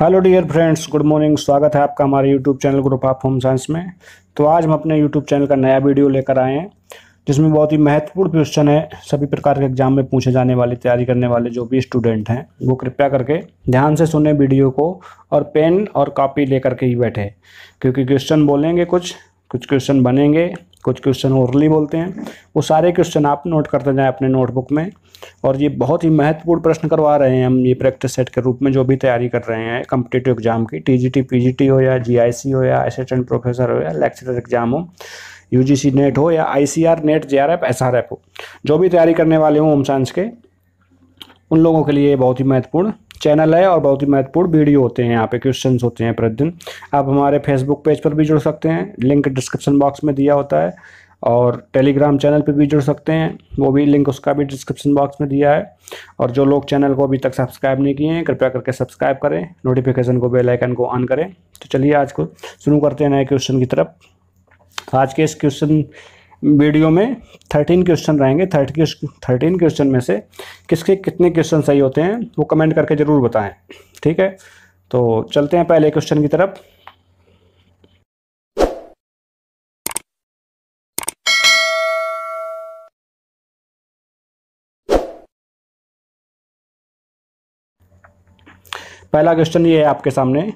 Hello dear friends good morning स्वागत है आपका हमारे YouTube channel group of home science में तो आज हम अपने यूट्यूब चैनल का नया वीडियो लेकर आए हैं जिसमें बहुत ही महत्वपूर्ण क्वेश्चन है सभी प्रकार के एग्जाम में पूछे जाने वाले तैयारी करने वाले जो भी स्टूडेंट हैं वो कृपया करके ध्यान से सुने वीडियो को और पेन और कॉपी ले करके ही बैठे क्योंकि क्वेश्चन बोलेंगे कुछ कुछ क्वेश्चन बनेंगे कुछ क्वेश्चन ओरली बोलते हैं वो सारे क्वेश्चन आप नोट करते जाएं अपने नोटबुक में और ये बहुत ही महत्वपूर्ण प्रश्न करवा रहे हैं हम ये प्रैक्टिस सेट के रूप में जो भी तैयारी कर रहे हैं कम्पिटेटिव एग्जाम की टीजीटी पीजीटी हो या जीआईसी हो या असिस्टेंट प्रोफेसर हो या लेक्चरर एग्जाम हो यूजीसी नेट हो या आईसीआर नेट आर एफ हो जो भी तैयारी करने वाले हों होम साइंस के उन लोगों के लिए बहुत ही महत्वपूर्ण चैनल है और बहुत ही महत्वपूर्ण वीडियो होते हैं यहाँ पे क्वेश्चंस होते हैं प्रतिदिन आप हमारे फेसबुक पेज पर भी जुड़ सकते हैं लिंक डिस्क्रिप्शन बॉक्स में दिया होता है और टेलीग्राम चैनल पर भी जुड़ सकते हैं वो भी लिंक उसका भी डिस्क्रिप्शन बॉक्स में दिया है और जो लोग चैनल को अभी तक सब्सक्राइब नहीं किए हैं कृपया करके सब्सक्राइब करें नोटिफिकेशन को बेल आइकन को ऑन करें तो चलिए आज को शुरू करते हैं नए क्वेश्चन की तरफ आज के इस क्वेश्चन वीडियो में थर्टीन क्वेश्चन रहेंगे थर्टी थर्टीन क्वेश्चन में से किसके कितने क्वेश्चन सही होते हैं वो कमेंट करके ज़रूर बताएं ठीक है तो चलते हैं पहले क्वेश्चन की तरफ पहला क्वेश्चन ये है आपके सामने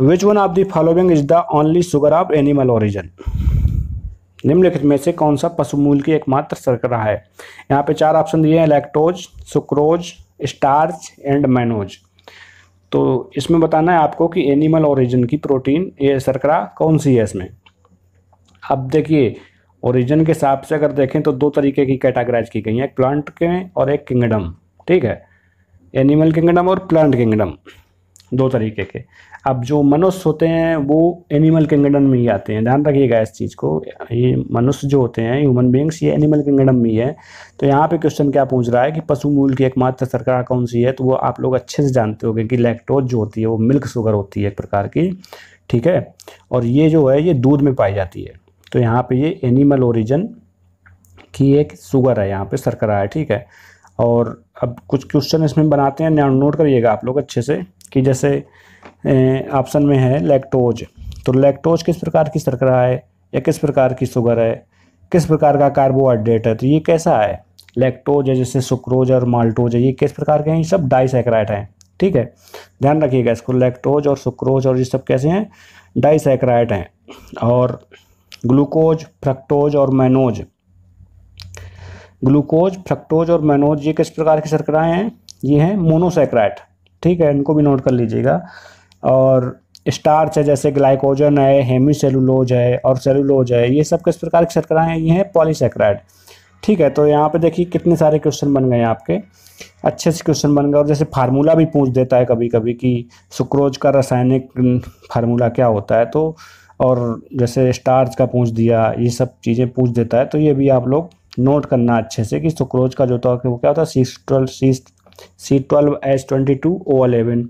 which one of the following is the only sugar of animal origin निम्नलिखित में से कौन सा पशु मूल की एकमात्र सरकरा है यहाँ पे चार ऑप्शन दिए हैं lactose sucrose starch and mannose तो इसमें बताना है आपको कि एनिमल ओरिजिन की प्रोटीन ये शर्करा कौन सी है इसमें अब देखिए ओरिजिन के हिसाब से अगर देखें तो दो तरीके की कैटागराइज की गई हैं एक प्लांट के और एक किंगडम ठीक है एनिमल किंगडम और प्लांट किंगडम दो तरीके के अब जो मनुष्य होते हैं वो एनिमल किंगडम में ही आते हैं ध्यान रखिएगा इस चीज़ को ये मनुष्य जो होते हैं ह्यूमन बींग्स ये एनिमल किंगडम में ही है तो यहाँ पे क्वेश्चन क्या पूछ रहा है कि पशु मूल की एकमात्र सरकार कौन सी है तो वो आप लोग अच्छे से जानते हो कि लैक्टोज जो होती है वो मिल्क शुगर होती है एक प्रकार की ठीक है और ये जो है ये दूध में पाई जाती है तो यहाँ पर ये एनिमल ओरिजन की एक शुगर है यहाँ पर सरकरा है ठीक है और अब कुछ क्वेश्चन इसमें बनाते हैं नोट करिएगा आप लोग अच्छे से कि जैसे ऑप्शन में है लैक्टोज तो लैक्टोज किस प्रकार की शर्करा है या किस प्रकार की शुगर है किस प्रकार का कार्बोहाइड्रेट है तो ये कैसा है लैक्टोज है जैसे सुक्रोज और माल्टोज है ये किस प्रकार के हैं ये सब डाइसैक्राइट हैं ठीक है ध्यान रखिएगा इसको लैक्टोज और सुक्रोज और ये सब कैसे हैं डाइसैक्राइट हैं और ग्लूकोज फ्रक्टोज और मैनोज ग्लूकोज फ्रक्टोज और मैनोज ये किस प्रकार की शर्कराएँ हैं ये हैं मोनोसैक्राइट ठीक है इनको भी नोट कर लीजिएगा और स्टार्च है जैसे ग्लाइकोजन है हेमी सेलुलोज है और सेलुलोज है ये सब किस प्रकार की शर्कराएँ हैं ये हैं पॉलीसेक्राइड ठीक है तो यहाँ पे देखिए कितने सारे क्वेश्चन बन गए हैं आपके अच्छे से क्वेश्चन बन गए और जैसे फार्मूला भी पूछ देता है कभी कभी कि सुक्रोज का रासायनिक फार्मूला क्या होता है तो और जैसे स्टार्च का पूछ दिया ये सब चीज़ें पूछ देता है तो ये भी आप लोग नोट करना अच्छे से कि सुक्रोज का जो था तो वो क्या होता है C twelve C C twelve S twenty two O eleven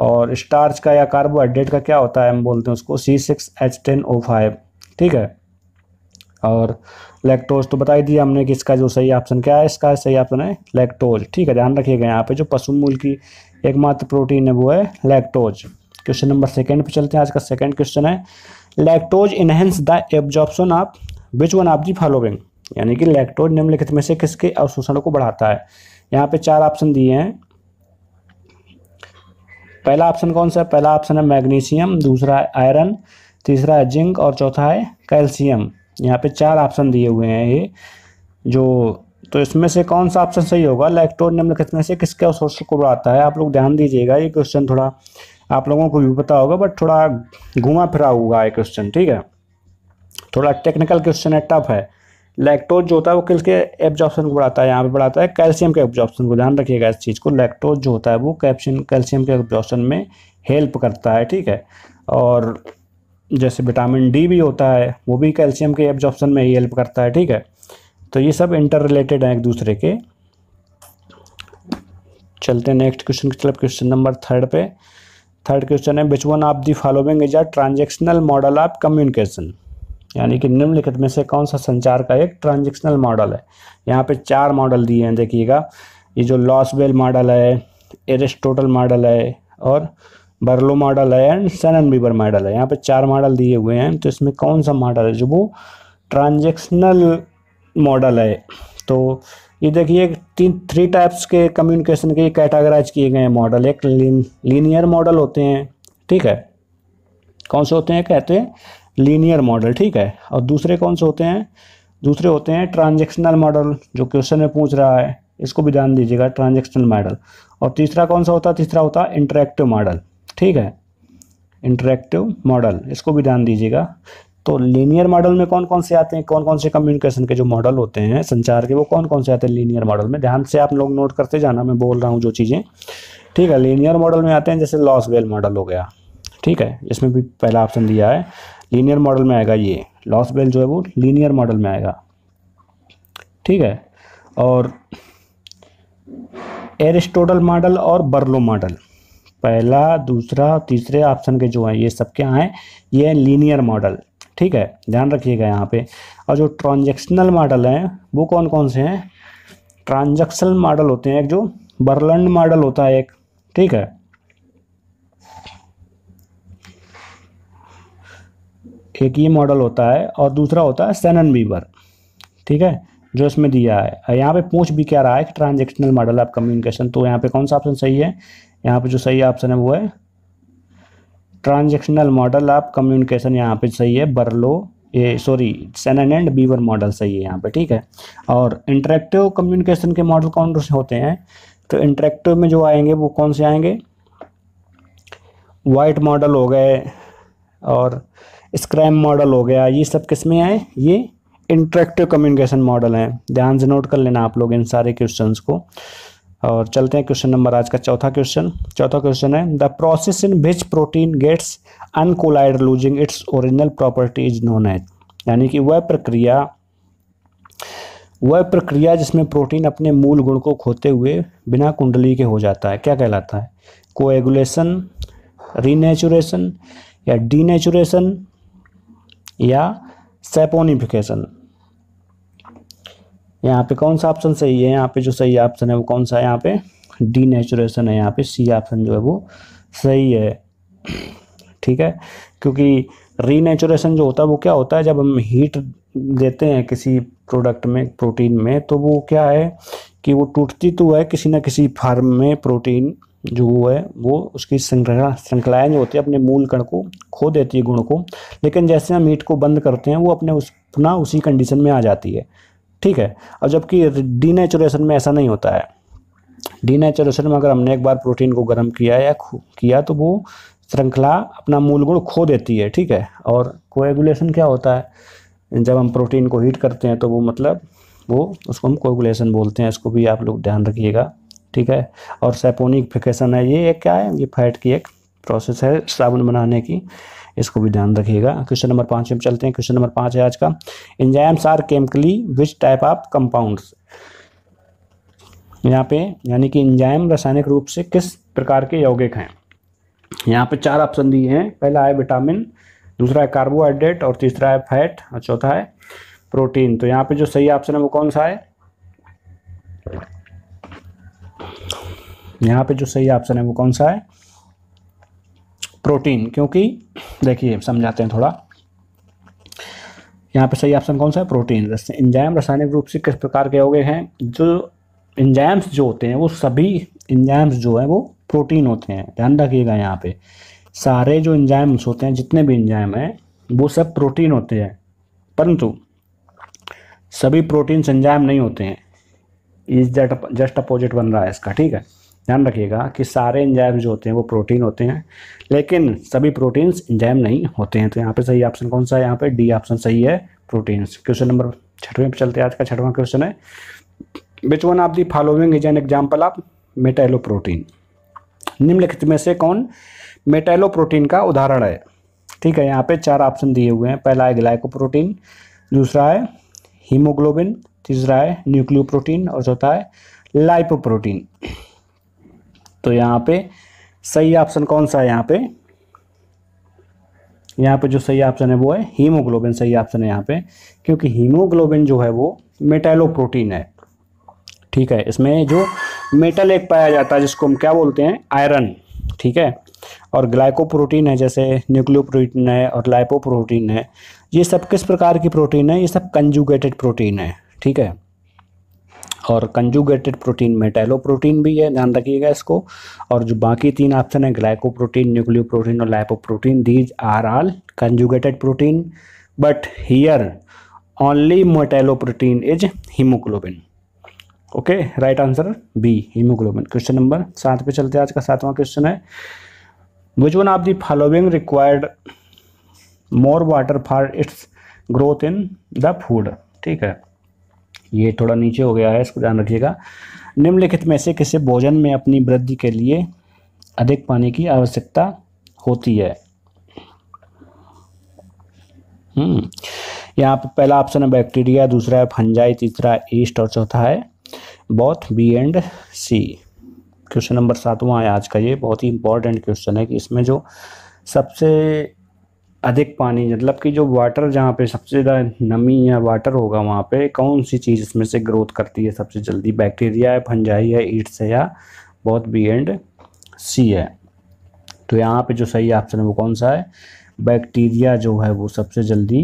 और स्टार्च का या कार्बोहाइड्रेट का क्या होता है हम बोलते हैं उसको C six H ten O five ठीक है और लैक्टोज तो बताई दिया हमने कि इसका जो सही ऑप्शन क्या है इसका सही ऑप्शन है लैक्टोज ठीक है ध्यान रखिएगा यहाँ पे जो पशु मूल की एकमात्र प्रोटीन है वो है लैक्टोज क्वेश्चन नंबर सेकेंड पे चलते हैं आज का सेकेंड क्वेश्चन है lactose enhance the absorption of which one of the following यानी कि लैक्टोज निम्नलिखित में से किसके अवशोषण को बढ़ाता है यहाँ पे चार ऑप्शन दिए हैं पहला ऑप्शन कौन सा है पहला ऑप्शन है मैग्नीशियम दूसरा है आयरन तीसरा है जिंक और चौथा है कैल्शियम यहाँ पे चार ऑप्शन दिए हुए हैं ये जो तो इसमें से कौन सा ऑप्शन सही होगा लैक्टोन निम्नलिखित में से किसके अवशोषण को बढ़ाता है आप लोग ध्यान दीजिएगा ये क्वेश्चन थोड़ा आप लोगों को भी पता होगा बट थोड़ा घुमा फिरा हुआ है क्वेश्चन ठीक है थोड़ा टेक्निकल क्वेश्चन है टफ है लैक्टोज जो होता है वो किसके एब्जॉर्प्शन को बढ़ाता है यहाँ पे बढ़ाता है कैल्शियम के एब्जॉर्प्शन को ध्यान रखिएगा इस चीज़ को लैक्टोज जो होता है वो कैप्शन कैल्शियम के एब्जॉर्प्शन में हेल्प करता है ठीक है और जैसे विटामिन डी भी होता है वो भी कैल्शियम के एब्जॉर्प्शन में ही हेल्प करता है ठीक है तो ये सब इंटर रिलेटेड हैं एक दूसरे के चलते हैं नेक्स्ट क्वेश्चन की तरफ क्वेश्चन नंबर थर्ड पे थर्ड क्वेश्चन है which one of the following is a transactional model of communication यानी कि निम्नलिखित में से कौन सा संचार का एक ट्रांजेक्शनल मॉडल है यहाँ पे चार मॉडल दिए हैं देखिएगा ये जो लॉसबेल मॉडल है एरिस्टोटल मॉडल है और बर्लो मॉडल है एंड सनन बीबर मॉडल है यहाँ पे चार मॉडल दिए हुए हैं तो इसमें कौन सा मॉडल है जो वो ट्रांजेक्शनल मॉडल है तो ये देखिए तीन थ्री टाइप्स के कम्युनिकेशन के कैटागराइज किए गए मॉडल एक लीनियर मॉडल होते हैं ठीक है कौन से होते हैं कहते हैं लीनियर मॉडल ठीक है और दूसरे कौन से होते हैं दूसरे होते हैं ट्रांजेक्शनल मॉडल जो क्वेश्चन में पूछ रहा है इसको भी ध्यान दीजिएगा ट्रांजेक्शनल मॉडल और तीसरा कौन सा होता है तीसरा होता है इंटरेक्टिव मॉडल ठीक है इंटरेक्टिव मॉडल इसको भी ध्यान दीजिएगा तो लीनियर मॉडल में कौन कौन से आते हैं कौन कौन से कम्युनिकेशन के जो मॉडल होते हैं संचार के वो कौन कौन से आते हैं लीनियर मॉडल में ध्यान से आप लोग नोट करते जाना मैं बोल रहा हूँ जो चीज़ें ठीक है लीनियर मॉडल में आते हैं जैसे लॉस वेल मॉडल हो गया ठीक है इसमें भी पहला ऑप्शन दिया है लीनियर मॉडल में आएगा ये लॉस बेल जो है वो लीनियर मॉडल में आएगा ठीक है और एरिस्टोटल मॉडल और बर्लो मॉडल पहला दूसरा तीसरे ऑप्शन के जो हैं ये सब क्या हैं ये है लीनियर मॉडल ठीक है ध्यान रखिएगा यहाँ पे और जो ट्रांजेक्शनल मॉडल हैं वो कौन कौन से हैं ट्रांजेक्शनल मॉडल होते हैं एक जो बर्लंड मॉडल होता है एक ठीक है एक ये मॉडल होता है और दूसरा होता है सेनन वीवर ठीक है जो इसमें दिया है यहाँ पे पूछ भी क्या रहा है कि ट्रांजेक्शनल मॉडल ऑफ कम्युनिकेशन तो यहाँ पे कौन सा ऑप्शन सही है यहाँ पे जो सही ऑप्शन है वो है ट्रांजेक्शनल मॉडल ऑफ कम्युनिकेशन यहाँ पे सही है बर्लो ये sorry Shannon and Weaver model सही है यहाँ पे ठीक है और इंटरेक्टिव कम्युनिकेशन के मॉडल कौन से होते हैं तो इंटरेक्टिव में जो आएंगे वो कौन से आएंगे वाइट मॉडल हो गए और स्क्रैम मॉडल हो गया ये सब किस में आए ये इंट्रैक्टिव कम्युनिकेशन मॉडल है ध्यान से नोट कर लेना आप लोग इन सारे क्वेश्चन को और चलते हैं क्वेश्चन नंबर आज का चौथा क्वेश्चन चौथा क्वेश्चन है the process in which protein gets uncoiled losing its original property is known as यानी कि वह प्रक्रिया वह प्रक्रिया जिसमें प्रोटीन अपने मूल गुण को खोते हुए बिना कुंडली के हो जाता है क्या कहलाता है कोएगुलेशन रीनेचुरेशन या डीनेचुरेशन या सेपोनिफिकेशन यहाँ पे कौन सा ऑप्शन सही है यहाँ पे जो सही ऑप्शन है वो कौन सा है यहाँ पे डी नेचुरेशन है यहाँ पे सी ऑप्शन जो है वो सही है ठीक है क्योंकि रीनेचुरेशन जो होता है वो क्या होता है जब हम हीट देते हैं किसी प्रोडक्ट में प्रोटीन में तो वो क्या है कि वो टूटती तो है किसी ना किसी फार्म में प्रोटीन जो वो है वो उसकी श्रृंखला श्रृंखलाएँ जो होती है अपने मूल कण को खो देती है गुण को लेकिन जैसे हम हीट को बंद करते हैं वो अपने उस पुनः उसी कंडीशन में आ जाती है ठीक है अब जबकि डीनेचुरेशन में ऐसा नहीं होता है डीनेचुरेशन में अगर हमने एक बार प्रोटीन को गर्म किया या किया तो वो श्रृंखला अपना मूल गुण खो देती है ठीक है और कोएगुलेशन क्या होता है जब हम प्रोटीन को हीट करते हैं तो वो मतलब वो उसको हम कोएगुलेशन बोलते हैं इसको भी आप लोग ध्यान रखिएगा ठीक है और सेपोनिफिकेशन है ये एक क्या है ये फैट की एक प्रोसेस है साबुन बनाने की इसको भी ध्यान रखिएगा क्वेश्चन नंबर पाँच में चलते हैं क्वेश्चन नंबर पाँच है आज का enzymes are chemically which type of compounds यहाँ पे यानी कि इंजाइम रासायनिक रूप से किस प्रकार के यौगिक हैं यहाँ पे चार ऑप्शन दिए हैं पहला है विटामिन दूसरा है कार्बोहाइड्रेट और तीसरा है फैट और चौथा है प्रोटीन तो यहाँ पे जो सही ऑप्शन है वो कौन सा है यहाँ पे जो सही ऑप्शन है वो कौन सा है प्रोटीन क्योंकि देखिए समझाते हैं थोड़ा यहाँ पे सही ऑप्शन कौन सा है प्रोटीन इंजाइम रासायनिक रूप से किस प्रकार के हो गए हैं जो इंजाइम्स जो होते हैं वो सभी इंजाइम्स जो है वो प्रोटीन होते हैं ध्यान रखिएगा यहाँ पे सारे जो इंजाइम्स होते हैं जितने भी इंजाइम हैं वो सब प्रोटीन होते हैं परंतु सभी प्रोटीन इंजाइम नहीं होते हैं इस जस्ट अपोजिट बन रहा है इसका ठीक है ध्यान रखिएगा कि सारे इंजाइम्स जो होते हैं वो प्रोटीन होते हैं लेकिन सभी प्रोटीन्स इंजाइम नहीं होते हैं तो यहाँ पे सही ऑप्शन कौन सा है यहाँ पे डी ऑप्शन सही है प्रोटीन्स क्वेश्चन नंबर छठवें पे चलते हैं आज का छठवां क्वेश्चन है which one of the following is an example of metalloprotein निम्नलिखित में से कौन मेटेलो प्रोटीन का उदाहरण है ठीक है यहाँ पे चार ऑप्शन दिए हुए हैं पहला है ग्लाइको प्रोटीन दूसरा है हीमोग्लोबिन तीसरा है न्यूक्लियो प्रोटीन और चौथा है लाइपो प्रोटीन तो यहाँ पे सही ऑप्शन कौन सा है यहाँ पे यहाँ पे जो सही ऑप्शन है वो है हीमोग्लोबिन सही ऑप्शन है यहाँ पे क्योंकि हीमोग्लोबिन जो है वो मेटेलो प्रोटीन है ठीक है इसमें जो मेटल एक पाया जाता है जिसको हम क्या बोलते हैं आयरन ठीक है और ग्लाइकोप्रोटीन है जैसे न्यूक्लियोप्रोटीन है और लाइपोप्रोटीन है ये सब किस प्रकार की प्रोटीन है ये सब कंजुगेटेड प्रोटीन है ठीक है और कंजुगेटेड प्रोटीन मेटेलो प्रोटीन भी है ध्यान रखिएगा इसको और जो बाकी तीन ऑप्शन है ग्लाइकोप्रोटीन न्यूक्लियो प्रोटीन और lipoprotein these are all conjugated protein but here only metalloprotein is haemoglobin okay right answer B haemoglobin question number सात पे चलते हैं आज का सातवां क्वेश्चन है which one of the following required more water for its growth in the food ठीक है ये थोड़ा नीचे हो गया है इसको ध्यान रखिएगा निम्नलिखित में से किसे भोजन में अपनी वृद्धि के लिए अधिक पानी की आवश्यकता होती है हम्म, यहाँ पर पहला ऑप्शन है बैक्टीरिया दूसरा है फंजाई तीसरा ईस्ट और चौथा है both B and C question number सातवां है आज का ये बहुत ही इंपॉर्टेंट क्वेश्चन है कि इसमें जो सबसे अधिक पानी मतलब कि जो वाटर जहाँ पे सबसे ज़्यादा नमी या वाटर होगा वहाँ पे कौन सी चीज़ इसमें से ग्रोथ करती है सबसे जल्दी बैक्टीरिया है फंजाई है ईट्स है या बहुत बी एंड सी है तो यहाँ पे जो सही ऑप्शन है वो कौन सा है बैक्टीरिया जो है वो सबसे जल्दी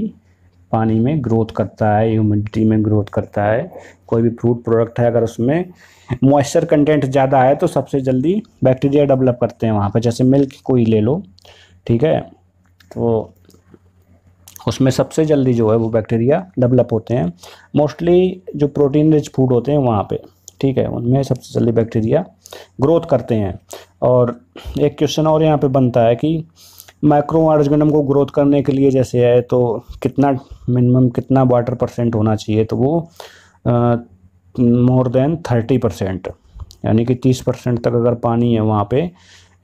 पानी में ग्रोथ करता है ह्यूमिडिटी में ग्रोथ करता है कोई भी फ्रूट प्रोडक्ट है अगर उसमें मॉइस्चर कंटेंट ज़्यादा है तो सबसे जल्दी बैक्टीरिया डेवलप करते हैं वहाँ पर जैसे मिल्क को ही ले लो ठीक है तो वो उसमें सबसे जल्दी जो है वो बैक्टीरिया डेवलप होते हैं मोस्टली जो प्रोटीन रिच फूड होते हैं वहाँ पे ठीक है उनमें सबसे जल्दी बैक्टीरिया ग्रोथ करते हैं और एक क्वेश्चन और यहाँ पे बनता है कि माइक्रो ऑर्गेनिज्म को ग्रोथ करने के लिए जैसे है तो कितना मिनिमम कितना वाटर परसेंट होना चाहिए तो वो मोर देन थर्टी परसेंट यानी कि तीस परसेंट तक अगर पानी है वहाँ पे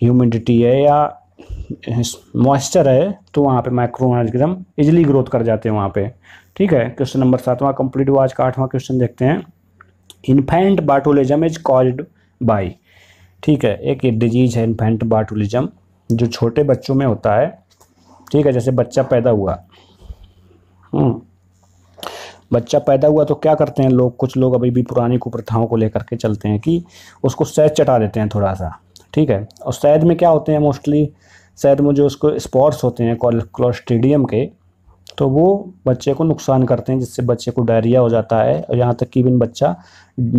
ह्यूमिडिटी है या मॉइस्चर है तो वहाँ पे माइक्रोन एकदम इजिली ग्रोथ कर जाते हैं वहाँ पे ठीक है क्वेश्चन नंबर सातवां कंप्लीट हुआ आज का आठवां क्वेश्चन देखते हैं infant botulism is called by ठीक है एक डिजीज है इन्फेंट बाटोलिज्म जो छोटे बच्चों में होता है ठीक है जैसे बच्चा पैदा हुआ हम्म। बच्चा पैदा हुआ तो क्या करते हैं लोग कुछ लोग अभी भी पुरानी कुप्रथाओं को लेकर के चलते हैं कि उसको सैज चटा देते हैं थोड़ा सा ठीक है और सैद में क्या होते हैं मोस्टली शायद में जो उसको स्पॉट्स होते हैं कोलोस्टिडियम के तो वो बच्चे को नुकसान करते हैं जिससे बच्चे को डायरिया हो जाता है और यहाँ तक कि बिन बच्चा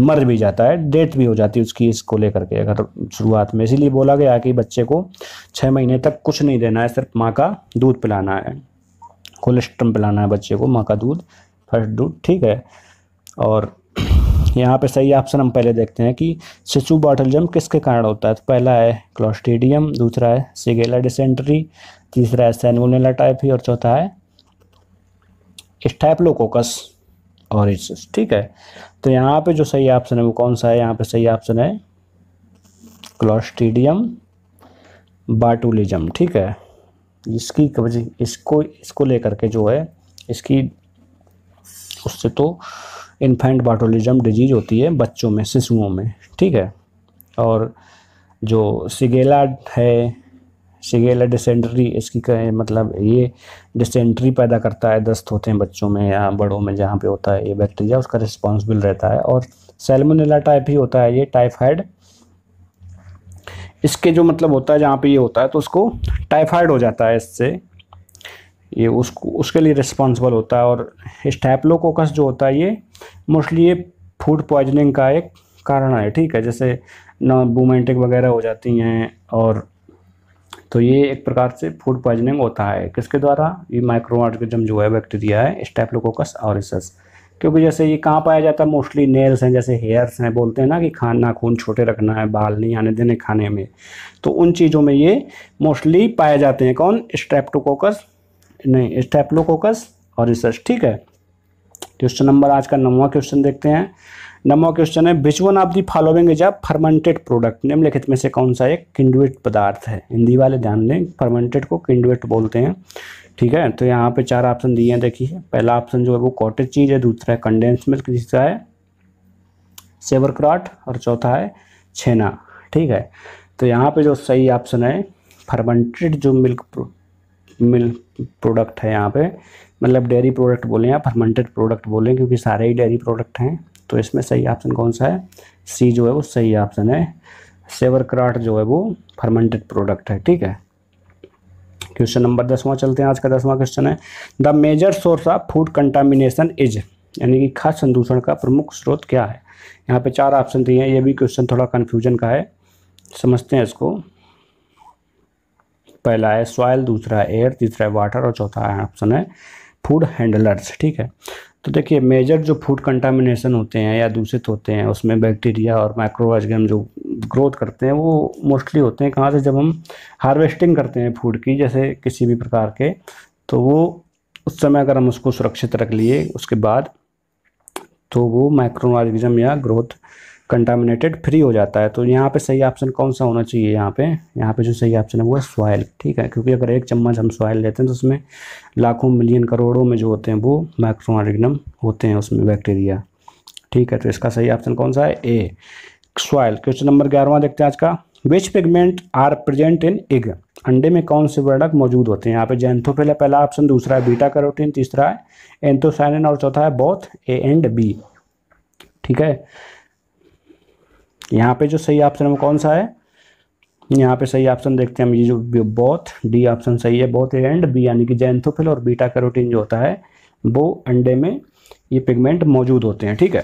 मर भी जाता है डेथ भी हो जाती है उसकी इसको लेकर के अगर शुरुआत में इसीलिए बोला गया कि बच्चे को छः महीने तक कुछ नहीं देना है सिर्फ माँ का दूध पिलाना है कोलेस्ट्रम पिलाना है बच्चे को माँ का दूध फर्स्ट दूध ठीक है और यहाँ पे सही ऑप्शन हम पहले देखते हैं कि शिशु जम किसके कारण होता है तो पहला है क्लोस्टेडियम दूसरा है सिगेला डिसेंट्री तीसरा है टाइप ही और चौथा है स्टैपलोकोकस और ठीक है तो यहाँ पे जो सही ऑप्शन है वो कौन सा है यहाँ पे सही ऑप्शन है क्लोस्टीडियम बाटुलिजम ठीक है इसकी कब्जी इसको इसको लेकर के जो है इसकी उससे तो इन्फेंट बाटोलिज्म डिजीज होती है बच्चों में शिशुओं में ठीक है और जो सिगेला है सिगेला डिसेंट्री इसकी मतलब ये डिसेंट्री पैदा करता है दस्त होते हैं बच्चों में या बड़ों में जहाँ पे होता है ये बैक्टीरिया उसका रिस्पॉन्सिबल रहता है और सेलमोनेला टाइप ही होता है ये टाइफाइड इसके जो मतलब होता है जहाँ पे ये होता है तो उसको टाइफाइड हो जाता है इससे ये उसको उसके लिए रिस्पॉन्सिबल होता है और स्टैपलोकोकस जो होता है ये मोस्टली ये फूड पॉइजनिंग का एक कारण है ठीक है जैसे ना बूमेंटिक वगैरह हो जाती हैं और तो ये एक प्रकार से फूड पॉइजनिंग होता है किसके द्वारा ये माइक्रो ऑर्गेनिज्म जो है बैक्टीरिया है स्टैपलोकोकस और क्योंकि जैसे ये कहाँ पाया जाता है मोस्टली नेल्स हैं जैसे हेयर्स हैं बोलते हैं ना कि खाना खून छोटे रखना है बाल नहीं आने देने खाने में तो उन चीज़ों में ये मोस्टली पाए जाते हैं कौन स्ट्रेप्टोकोकस नहीं और रिसर्च ठीक है क्वेश्चन नंबर आज का नौवा क्वेश्चन देखते हैं नवा क्वेश्चन है which one of the following is a fermented product निम्नलिखित में से कौन सा एक किंडवेट पदार्थ है हिंदी वाले ध्यान दें फर्मेंटेड को किंडवेट बोलते हैं ठीक है तो यहाँ पे चार ऑप्शन दिए हैं देखिए पहला ऑप्शन जो है वो कॉटेज चीज़ है दूसरा है कंडेंस मिल्क जिसका है सेवर क्रॉट और चौथा है छेना ठीक है तो यहाँ पे जो सही ऑप्शन है फर्मेंटेड जो मिल्क मिल्क प्रोडक्ट है यहाँ पे मतलब डेयरी प्रोडक्ट बोलें या फर्मेंटेड प्रोडक्ट बोलें क्योंकि सारे ही डेयरी प्रोडक्ट हैं तो इसमें सही ऑप्शन कौन सा है सी जो है वो सही ऑप्शन है सेवर क्राट जो है वो फर्मेंटेड प्रोडक्ट है ठीक है क्वेश्चन नंबर दसवां चलते हैं आज का दसवां क्वेश्चन है the major source of food contamination is यानी कि खाद संदूषण का प्रमुख स्रोत क्या है यहाँ पे चार ऑप्शन दिए हैं ये भी क्वेश्चन थोड़ा कन्फ्यूजन का है समझते हैं इसको पहला है सॉयल दूसरा है एयर तीसरा है वाटर और चौथा है ऑप्शन है फूड हैंडलर्स ठीक है तो देखिए मेजर जो फूड कंटामिनेशन होते हैं या दूषित होते हैं उसमें बैक्टीरिया और माइक्रोवाइजम जो ग्रोथ करते हैं वो मोस्टली होते हैं कहाँ से जब हम हार्वेस्टिंग करते हैं फूड की जैसे किसी भी प्रकार के तो वो उस समय अगर हम उसको सुरक्षित रख लिए उसके बाद तो वो माइक्रोवाइजम या ग्रोथ कंटामिनेटेड फ्री हो जाता है तो यहाँ पे सही ऑप्शन कौन सा होना चाहिए यहाँ पे यहाँ पे जो सही ऑप्शन है वो है सॉयल ठीक है क्योंकि अगर एक चम्मच हम सॉयल लेते हैं तो उसमें लाखों मिलियन करोड़ों में जो होते हैं वो माइक्रो होते हैं उसमें बैक्टीरिया ठीक है तो इसका सही ऑप्शन कौन सा है ए सॉयल क्वेश्चन नंबर ग्यारहवा देखते हैं आज का which pigment are present in egg अंडे में कौन से प्रोडक्ट मौजूद होते हैं यहाँ पे जैंथोफिल है पहला ऑप्शन दूसरा है बीटा कैरोटीन तीसरा है एंथोसाइनिन और चौथा है बोथ ए एंड बी ठीक है यहाँ पे जो सही ऑप्शन है वो कौन सा है यहाँ पे सही ऑप्शन देखते हैं हम ये जो बोथ डी ऑप्शन सही है बोथ एंड बी यानी कि जैंथोफिल और बीटा कैरोटीन जो होता है वो अंडे में ये पिगमेंट मौजूद होते हैं ठीक है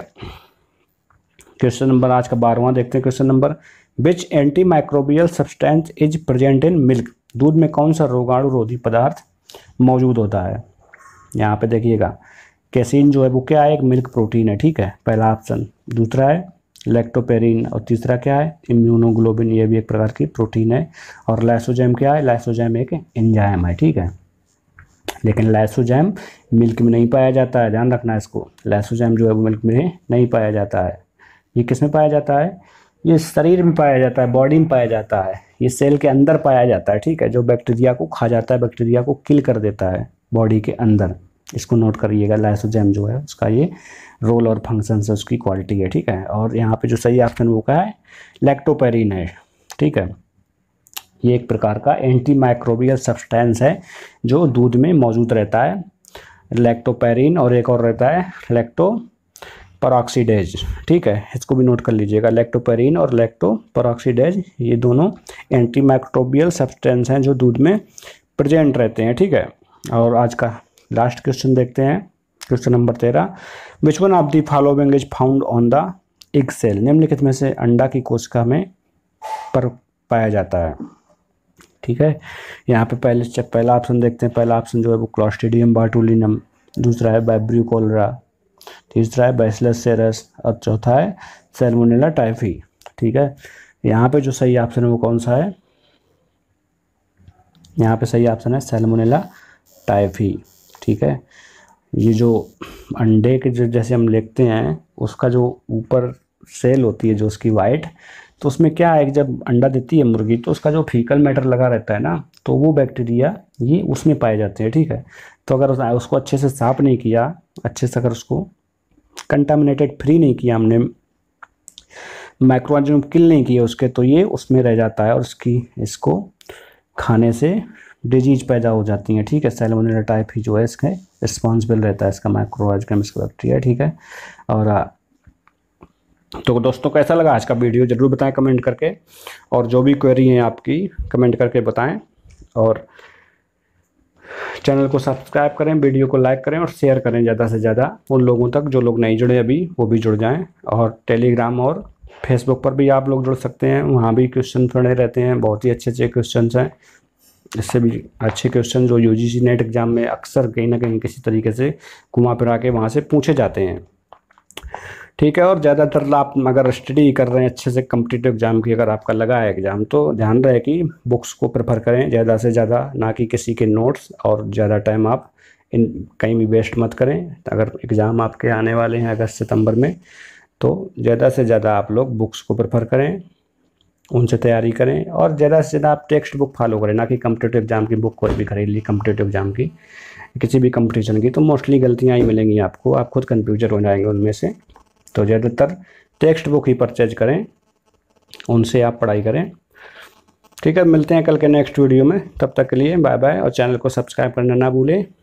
क्वेश्चन नंबर आज का बारहवा देखते हैं question number which antimicrobial substance is present in milk दूध में कौन सा रोगाणु रोधी पदार्थ मौजूद होता है यहाँ पे देखिएगा कैसीन जो है वो क्या है एक मिल्क प्रोटीन है ठीक है पहला ऑप्शन दूसरा है लैक्टोपेरिन और तीसरा क्या है इम्यूनोग्लोबिन ये भी एक प्रकार की प्रोटीन है और लाइसोजैम क्या है लाइसोजैम एक एंजाइम है ठीक है लेकिन लाइसोजैम मिल्क में नहीं पाया जाता है ध्यान रखना इसको लाइसोजैम जो है वो मिल्क में नहीं पाया जाता है ये किस में पाया जाता है ये शरीर में पाया जाता है बॉडी में पाया जाता है ये सेल के अंदर पाया जाता है ठीक है जो बैक्टीरिया को खा जाता है बैक्टीरिया को किल कर देता है बॉडी के अंदर इसको नोट करिएगा लाइसोजैम जो है उसका ये रोल और फंक्शन है उसकी क्वालिटी है ठीक है और यहाँ पे जो सही ऑप्शन वो क्या है लैक्टोपेरिन है ठीक है ये एक प्रकार का एंटी माइक्रोबियल सब्सटेंस है जो दूध में मौजूद रहता है लैक्टोपेरिन और एक और रहता है लैक्टो परऑक्सीडेज ठीक है इसको भी नोट कर लीजिएगा लैक्टोपेरिन और लैक्टो परऑक्सीडेज ये दोनों एंटी माइक्रोबियल सब्सटेंस हैं जो दूध में प्रेजेंट रहते हैं ठीक है और आज का लास्ट क्वेश्चन देखते हैं क्वेश्चन नंबर तेरह which one of the following is found on the egg shell निम्नलिखित में से अंडा की कोशिका में पर पाया जाता है ठीक है यहाँ पे पहले पहला ऑप्शन देखते हैं पहला ऑप्शन जो है वो क्लॉस्टिडियम बाटुलिनम दूसरा है बाइब्रू कोलरा तीसरा है बैसलस सेरस और चौथा है सेलमोनेला टाइफी ठीक है यहाँ पे जो सही ऑप्शन है वो कौन सा है यहाँ पे सही ऑप्शन है सेलमोनेला टाइफी ठीक है ये जो अंडे के जो जैसे हम लेखते हैं उसका जो ऊपर सेल होती है जो उसकी वाइट तो उसमें क्या है कि जब अंडा देती है मुर्गी तो उसका जो फीकल मैटर लगा रहता है ना तो वो बैक्टीरिया ये उसमें पाए जाते हैं ठीक है तो अगर उसको अच्छे से साफ नहीं किया अच्छे से अगर उसको कंटामिनेटेड फ्री नहीं किया हमने माइक्रोऑर्गेनिज्म किल नहीं किया उसके तो ये उसमें रह जाता है और उसकी इसको खाने से डिजीज पैदा हो जाती हैं ठीक है सेलमोनेला टाइप ही जो है इसके रिस्पॉन्सिबल रहता है इसका माइक्रोऑर्गेनिज्म इसका बैक्टीरिया ठीक है और तो दोस्तों कैसा लगा आज का वीडियो ज़रूर बताएं कमेंट करके और जो भी क्वेरी है आपकी कमेंट करके बताएं और चैनल को सब्सक्राइब करें वीडियो को लाइक करें और शेयर करें ज़्यादा से ज़्यादा उन लोगों तक जो लोग नहीं जुड़े अभी वो भी जुड़ जाएं और टेलीग्राम और फेसबुक पर भी आप लोग जुड़ सकते हैं वहाँ भी क्वेश्चन पढ़े रहते हैं बहुत ही अच्छे अच्छे क्वेश्चन हैं इससे भी अच्छे क्वेश्चन जो यू जी नेट एग्ज़ाम में अक्सर कहीं ना कहीं किसी तरीके से घुमा फिरा के वहाँ से पूछे जाते हैं ठीक है और ज़्यादातर आप अगर स्टडी कर रहे हैं अच्छे से कम्पिटेटिव एग्ज़ाम की अगर आपका लगा है एग्ज़ाम तो ध्यान रहे कि बुक्स को प्रेफर करें ज़्यादा से ज़्यादा ना कि किसी के नोट्स और ज़्यादा टाइम आप इन कहीं भी वेस्ट मत करें अगर एग्ज़ाम आपके आने वाले हैं अगस्त सितंबर में तो ज़्यादा से ज़्यादा आप लोग बुक्स को प्रेफर करें उनसे तैयारी करें और ज़्यादा से ज़्यादा आप टेक्स्ट बुक फॉलो करें ना कि कम्पिटेटिव एग्जाम की बुक कोई भी खरीद ली कम्पिटेटिव एग्जाम की किसी भी कंपटीशन की तो मोस्टली गलतियाँ ही मिलेंगी आपको आप खुद कन्फ्यूजन हो जाएंगे उनमें से तो ज़्यादातर टेक्स्ट बुक ही परचेज करें उनसे आप पढ़ाई करें ठीक है मिलते हैं कल के नेक्स्ट वीडियो में तब तक के लिए बाय बाय और चैनल को सब्सक्राइब करना ना भूलें